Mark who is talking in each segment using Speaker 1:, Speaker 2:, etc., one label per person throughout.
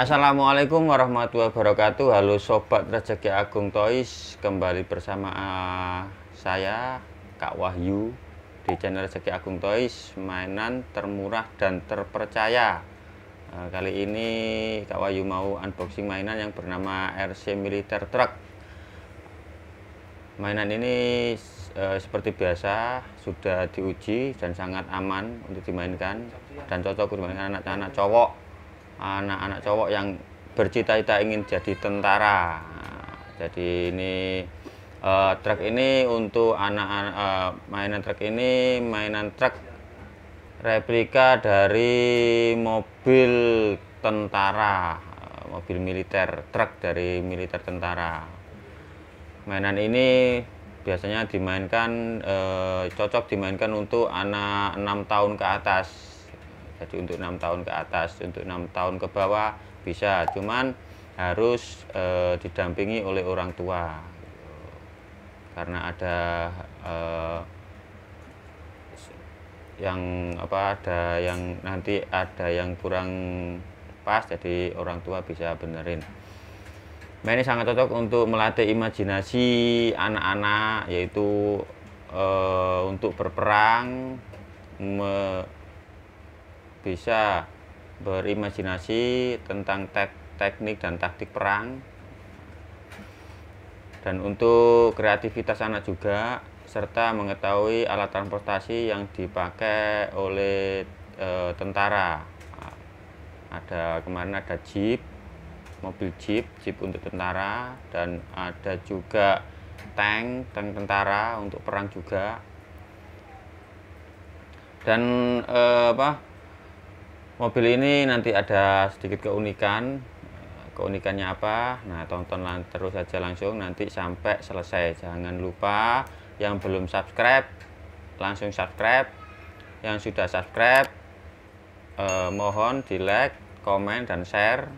Speaker 1: Assalamualaikum warahmatullahi wabarakatuh Halo Sobat Rezeki Agung Toys Kembali bersama ah, saya Kak Wahyu Di channel Rezeki Agung Toys Mainan termurah dan terpercaya ah, Kali ini Kak Wahyu mau unboxing mainan yang bernama RC Militer Truck Mainan ini eh, seperti biasa sudah diuji dan sangat aman untuk dimainkan Dan cocok dimainkan anak-anak cowok anak-anak cowok yang bercita-cita ingin jadi tentara jadi ini uh, truk ini untuk anak-anak uh, mainan truk ini mainan truk replika dari mobil tentara mobil militer truk dari militer tentara mainan ini biasanya dimainkan uh, cocok dimainkan untuk anak enam tahun ke atas jadi untuk enam tahun ke atas untuk enam tahun ke bawah bisa cuman harus e, didampingi oleh orang tua karena ada e, yang apa ada yang nanti ada yang kurang pas jadi orang tua bisa benerin nah, ini sangat cocok untuk melatih imajinasi anak-anak yaitu e, untuk berperang me, bisa berimajinasi tentang tek teknik dan taktik perang dan untuk kreativitas anak juga serta mengetahui alat transportasi yang dipakai oleh e, tentara ada kemarin ada jeep mobil jeep jeep untuk tentara dan ada juga tank tank tentara untuk perang juga dan e, apa mobil ini nanti ada sedikit keunikan keunikannya apa nah tonton terus saja langsung nanti sampai selesai jangan lupa yang belum subscribe langsung subscribe yang sudah subscribe eh, mohon di like komen dan share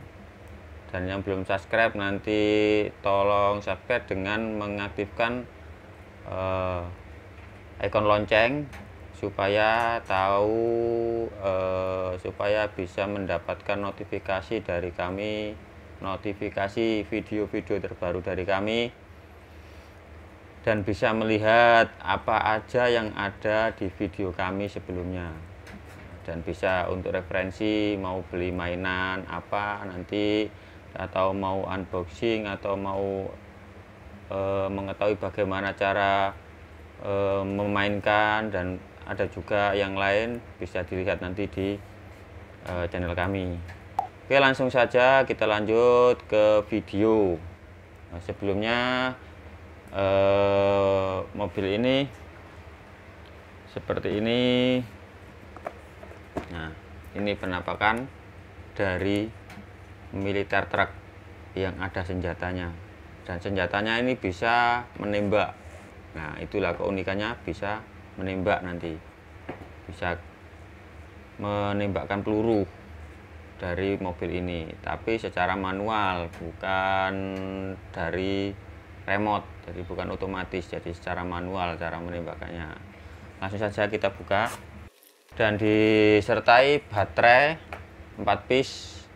Speaker 1: dan yang belum subscribe nanti tolong subscribe dengan mengaktifkan eh, ikon lonceng supaya tahu e, supaya bisa mendapatkan notifikasi dari kami notifikasi video-video terbaru dari kami dan bisa melihat apa aja yang ada di video kami sebelumnya dan bisa untuk referensi mau beli mainan apa nanti atau mau unboxing atau mau e, mengetahui bagaimana cara e, memainkan dan ada juga yang lain bisa dilihat nanti di uh, channel kami Oke langsung saja kita lanjut ke video nah, sebelumnya uh, mobil ini seperti ini nah ini penampakan dari militer truk yang ada senjatanya dan senjatanya ini bisa menembak nah itulah keunikannya bisa menembak nanti bisa menembakkan peluru dari mobil ini tapi secara manual bukan dari remote jadi bukan otomatis jadi secara manual cara menembakkannya langsung saja kita buka dan disertai baterai 4 piece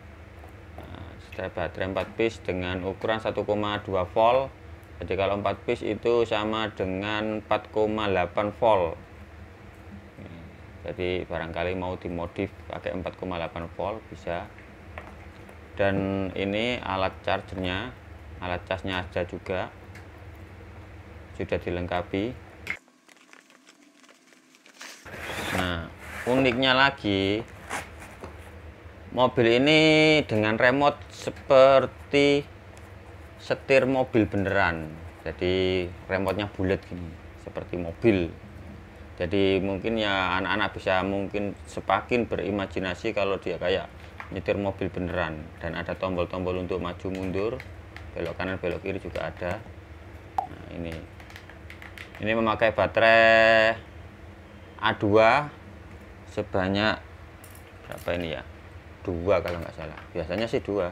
Speaker 1: nah, sertai baterai 4 piece dengan ukuran 1,2 volt jadi kalau 4 piece itu sama dengan 4,8 volt jadi barangkali mau dimodif pakai 4,8 volt bisa dan ini alat chargernya alat casnya ada juga sudah dilengkapi nah uniknya lagi mobil ini dengan remote seperti setir mobil beneran jadi remotenya bulat gini seperti mobil jadi mungkin ya anak-anak bisa mungkin sepakin berimajinasi kalau dia kayak nyetir mobil beneran dan ada tombol-tombol untuk maju mundur belok kanan belok kiri juga ada nah ini ini memakai baterai A2 sebanyak berapa ini ya dua kalau nggak salah biasanya sih dua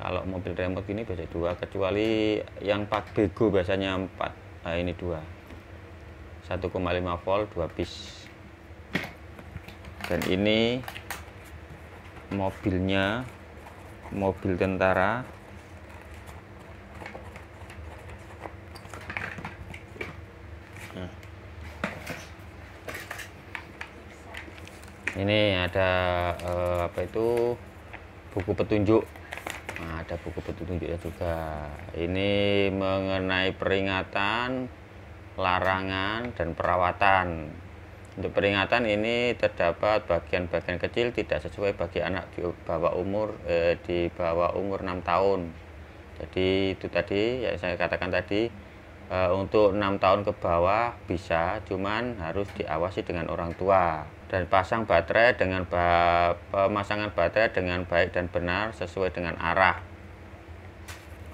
Speaker 1: kalau mobil remote ini biasa dua kecuali yang pak bego biasanya empat nah, ini dua 1,5 volt 2 bis. dan ini mobilnya mobil tentara nah. ini ada eh, apa itu buku petunjuk ada buku petunjuknya juga ini mengenai peringatan larangan dan perawatan untuk peringatan ini terdapat bagian-bagian kecil tidak sesuai bagi anak di bawah umur eh, di bawah umur 6 tahun jadi itu tadi yang saya katakan tadi eh, untuk 6 tahun ke bawah bisa cuman harus diawasi dengan orang tua dan pasang baterai dengan pemasangan baterai dengan baik dan benar sesuai dengan arah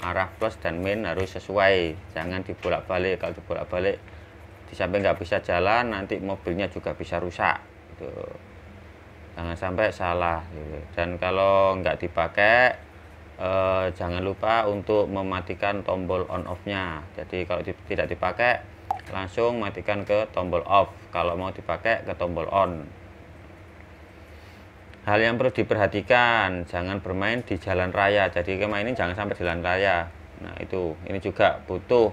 Speaker 1: arah plus dan min harus sesuai jangan dibolak-balik kalau dibolak-balik di samping nggak bisa jalan nanti mobilnya juga bisa rusak gitu. jangan sampai salah gitu. dan kalau nggak dipakai eh, jangan lupa untuk mematikan tombol on off nya jadi kalau tidak dipakai langsung matikan ke tombol off kalau mau dipakai ke tombol on Hal yang perlu diperhatikan, jangan bermain di jalan raya. Jadi ini jangan sampai di jalan raya. Nah, itu ini juga butuh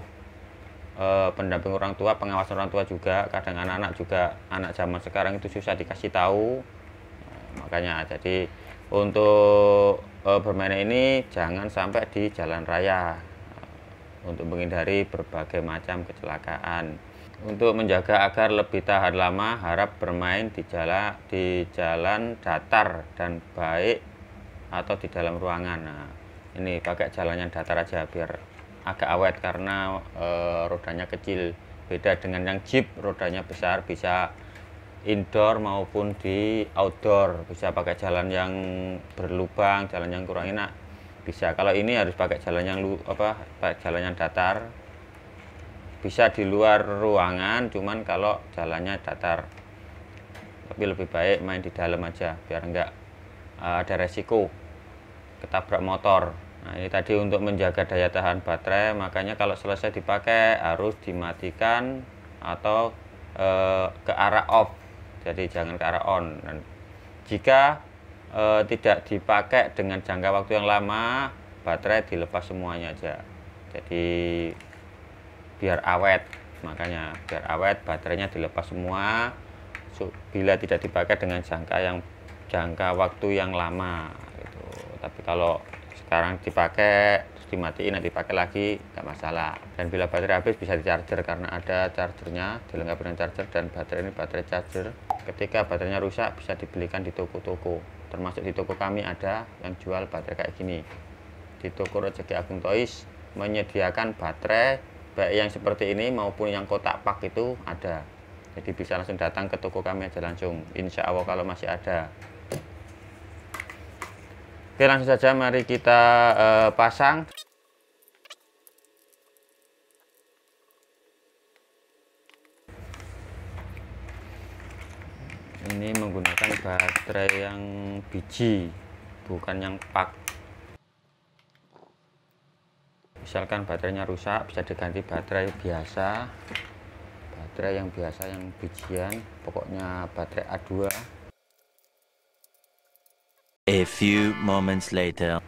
Speaker 1: e, pendamping orang tua, pengawas orang tua juga. Kadang anak-anak juga, anak zaman sekarang itu susah dikasih tahu. Nah, makanya jadi untuk e, bermain ini jangan sampai di jalan raya untuk menghindari berbagai macam kecelakaan. Untuk menjaga agar lebih tahan lama, harap bermain di jalan di jalan datar dan baik atau di dalam ruangan. Nah, ini pakai jalan yang datar aja biar agak awet karena e, rodanya kecil. Beda dengan yang jeep, rodanya besar bisa indoor maupun di outdoor, bisa pakai jalan yang berlubang, jalan yang kurang enak bisa kalau ini harus pakai jalan yang lu apa pakai jalan datar bisa di luar ruangan cuman kalau jalannya datar tapi lebih baik main di dalam aja biar enggak uh, ada resiko ketabrak motor nah ini tadi untuk menjaga daya tahan baterai makanya kalau selesai dipakai harus dimatikan atau uh, ke arah off jadi jangan ke arah on dan jika e, tidak dipakai dengan jangka waktu yang lama baterai dilepas semuanya aja jadi biar awet makanya biar awet baterainya dilepas semua so, bila tidak dipakai dengan jangka yang jangka waktu yang lama gitu tapi kalau sekarang dipakai terus dimatiin nanti pakai lagi nggak masalah dan bila baterai habis bisa di charger karena ada chargernya dilengkapi dengan charger dan baterai ini baterai charger ketika baterainya rusak bisa dibelikan di toko-toko termasuk di toko kami ada yang jual baterai kayak gini di toko Rezeki Agung Toys menyediakan baterai baik yang seperti ini maupun yang kotak pak itu ada jadi bisa langsung datang ke toko kami aja langsung insya Allah kalau masih ada oke langsung saja mari kita uh, pasang ini menggunakan baterai yang biji bukan yang pak misalkan baterainya rusak bisa diganti baterai biasa baterai yang biasa yang bijian pokoknya baterai A2 a few moments later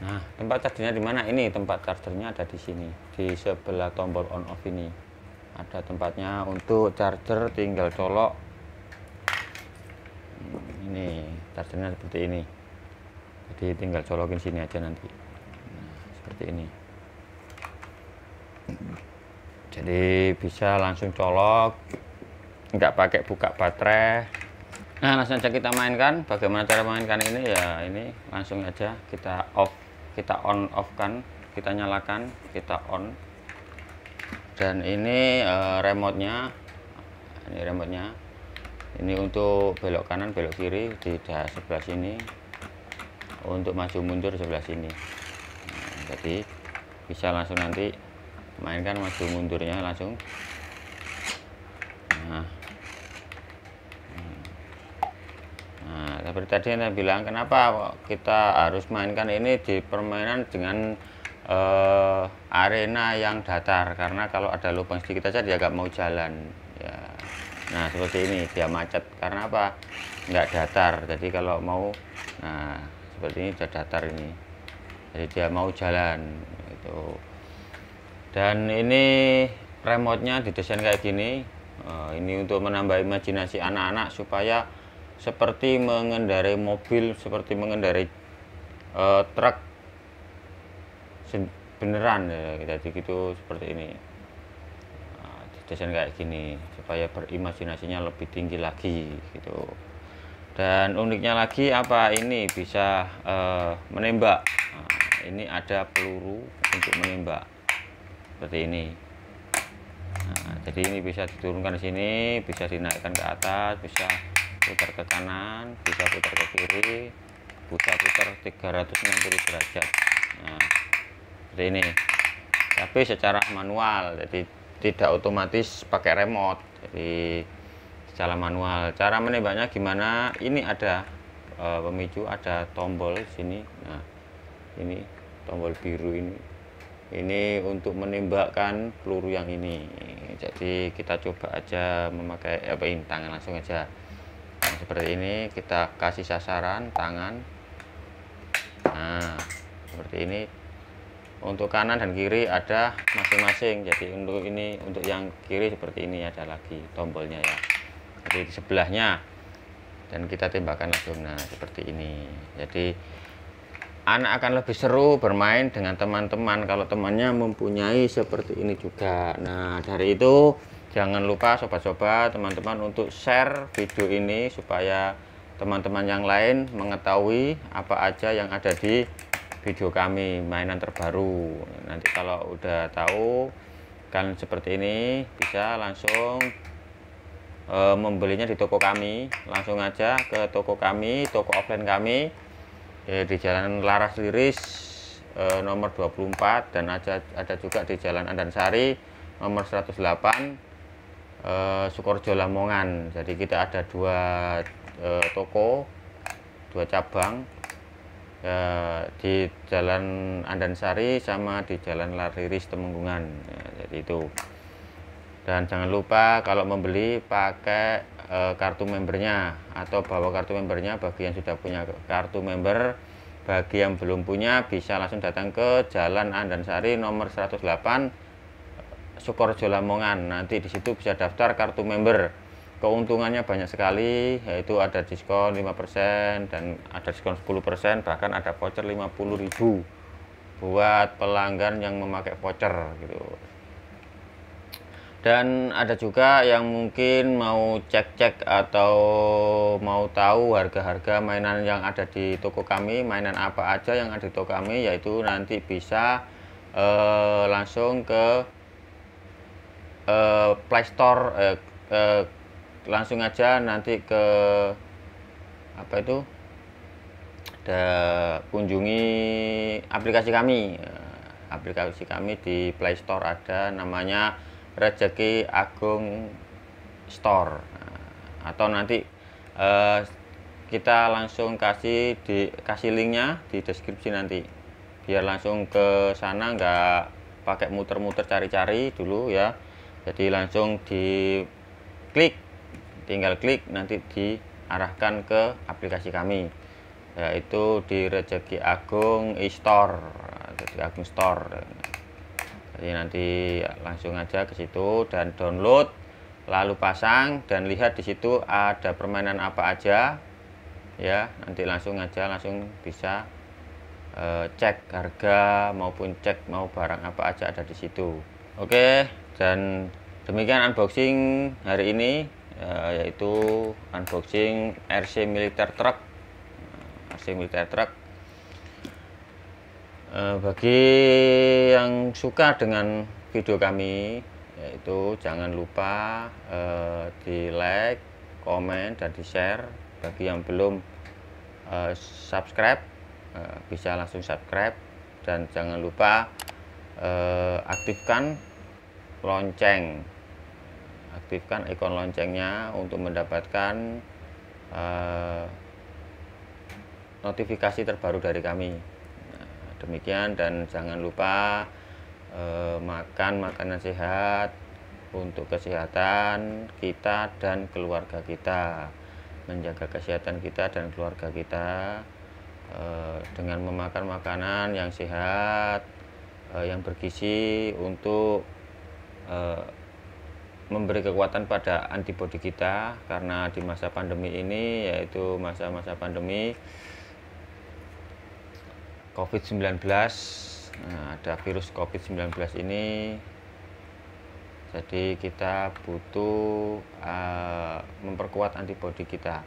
Speaker 1: Nah, tempat chargernya di mana? Ini tempat chargernya ada di sini, di sebelah tombol on off ini ada tempatnya untuk charger tinggal colok hmm, ini chargernya seperti ini jadi tinggal colokin sini aja nanti nah, seperti ini jadi bisa langsung colok nggak pakai buka baterai nah langsung aja kita mainkan bagaimana cara mainkan ini ya ini langsung aja kita off kita on off kan kita nyalakan kita on dan ini uh, remote-nya ini remote-nya ini untuk belok kanan belok kiri di sebelah sini untuk maju mundur sebelah sini nah, jadi bisa langsung nanti mainkan maju mundurnya langsung nah, nah seperti tadi yang saya bilang kenapa kita harus mainkan ini di permainan dengan uh, arena yang datar karena kalau ada lubang sedikit saja dia nggak mau jalan ya nah seperti ini dia macet karena apa nggak datar jadi kalau mau nah seperti ini sudah datar ini jadi dia mau jalan itu dan ini remote nya didesain kayak gini uh, ini untuk menambah imajinasi anak-anak supaya seperti mengendarai mobil seperti mengendarai uh, eh, truk beneran ya jadi gitu seperti ini desain nah, kayak gini supaya berimajinasinya lebih tinggi lagi gitu dan uniknya lagi apa ini bisa uh, menembak nah, ini ada peluru untuk menembak seperti ini nah, jadi ini bisa diturunkan di sini bisa dinaikkan ke atas bisa putar ke kanan bisa putar ke kiri putar putar 360 derajat nah, seperti ini tapi secara manual jadi tidak otomatis pakai remote jadi secara manual cara menembaknya gimana ini ada e, pemicu ada tombol sini nah ini tombol biru ini ini untuk menembakkan peluru yang ini jadi kita coba aja memakai eh, apa ini tangan langsung aja nah, seperti ini kita kasih sasaran tangan nah seperti ini untuk kanan dan kiri ada masing-masing jadi untuk ini untuk yang kiri seperti ini ada lagi tombolnya ya jadi di sebelahnya dan kita tembakan lagi nah seperti ini jadi anak akan lebih seru bermain dengan teman-teman kalau temannya mempunyai seperti ini juga nah dari itu jangan lupa sobat-sobat teman-teman untuk share video ini supaya teman-teman yang lain mengetahui apa aja yang ada di video kami mainan terbaru nanti kalau udah tahu kan seperti ini bisa langsung e, membelinya di toko kami langsung aja ke toko kami toko offline kami e, di jalan Laras Liris e, nomor 24 dan ada, ada juga di jalan Andansari nomor 108 e, Sukorjo Lamongan jadi kita ada dua e, toko dua cabang ya, di Jalan Andansari sama di Jalan Lariris Temenggungan ya, jadi itu dan jangan lupa kalau membeli pakai e, kartu membernya atau bawa kartu membernya bagi yang sudah punya kartu member bagi yang belum punya bisa langsung datang ke Jalan Andansari nomor 108 Sukorjo Lamongan nanti disitu bisa daftar kartu member keuntungannya banyak sekali yaitu ada diskon 5% dan ada diskon 10% bahkan ada voucher 50.000 buat pelanggan yang memakai voucher gitu dan ada juga yang mungkin mau cek-cek atau mau tahu harga-harga mainan yang ada di toko kami mainan apa aja yang ada di toko kami yaitu nanti bisa eh, langsung ke eh, Play eh, eh, langsung aja nanti ke apa itu da, kunjungi aplikasi kami eh, aplikasi kami di Play Store ada namanya Rezeki Agung Store eh, atau nanti eh, kita langsung kasih di kasih linknya di deskripsi nanti biar langsung ke sana nggak pakai muter-muter cari-cari dulu ya jadi langsung di klik tinggal klik nanti diarahkan ke aplikasi kami yaitu di rezeki Agung e-store Rejeki Agung Store jadi nanti langsung aja ke situ dan download lalu pasang dan lihat di situ ada permainan apa aja ya nanti langsung aja langsung bisa e, cek harga maupun cek mau barang apa aja ada di situ oke dan demikian unboxing hari ini Eh, yaitu unboxing RC militer truck eh, RC militer truck eh, bagi yang suka dengan video kami yaitu jangan lupa di like komen dan di share bagi yang belum subscribe bisa langsung subscribe dan jangan lupa aktifkan lonceng aktifkan ikon loncengnya untuk mendapatkan uh, notifikasi terbaru dari kami nah, demikian dan jangan lupa uh, makan makanan sehat untuk kesehatan kita dan keluarga kita menjaga kesehatan kita dan keluarga kita eh, dengan memakan makanan yang sehat yang bergizi untuk memberi kekuatan pada antibodi kita karena di masa pandemi ini yaitu masa-masa pandemi COVID-19 nah, ada virus COVID-19 ini jadi kita butuh uh, memperkuat antibodi kita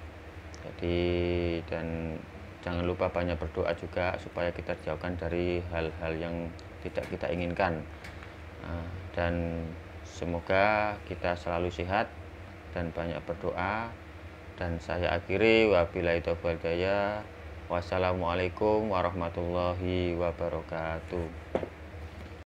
Speaker 1: jadi dan jangan lupa banyak berdoa juga supaya kita dijauhkan dari hal-hal yang tidak kita inginkan uh, dan Semoga kita selalu sehat dan banyak berdoa. Dan saya akhiri wabillahi taufiq Wassalamualaikum warahmatullahi wabarakatuh.